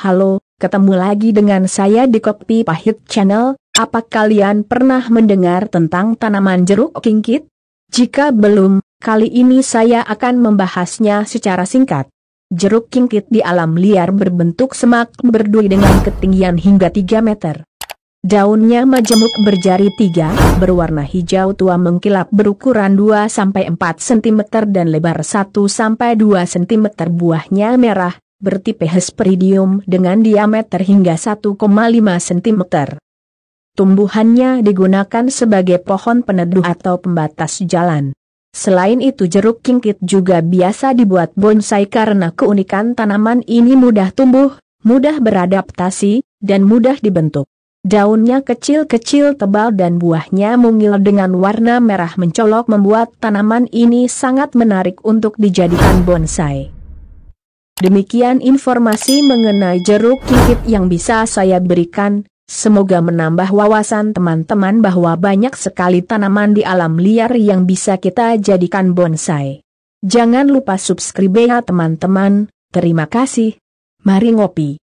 Halo, ketemu lagi dengan saya di Kopi Pahit Channel. Apa kalian pernah mendengar tentang tanaman jeruk kingkit? Jika belum, kali ini saya akan membahasnya secara singkat. Jeruk kingkit di alam liar berbentuk semak berduri dengan ketinggian hingga 3 meter. Daunnya majemuk berjari tiga, berwarna hijau tua mengkilap berukuran 2-4 cm dan lebar 1-2 cm buahnya merah, bertipe Hesperidium dengan diameter hingga 1,5 cm. Tumbuhannya digunakan sebagai pohon peneduh atau pembatas jalan. Selain itu jeruk kingkit juga biasa dibuat bonsai karena keunikan tanaman ini mudah tumbuh, mudah beradaptasi, dan mudah dibentuk. Daunnya kecil-kecil tebal dan buahnya mungil dengan warna merah mencolok membuat tanaman ini sangat menarik untuk dijadikan bonsai. Demikian informasi mengenai jeruk kikit yang bisa saya berikan, semoga menambah wawasan teman-teman bahwa banyak sekali tanaman di alam liar yang bisa kita jadikan bonsai. Jangan lupa subscribe ya teman-teman, terima kasih. Mari ngopi.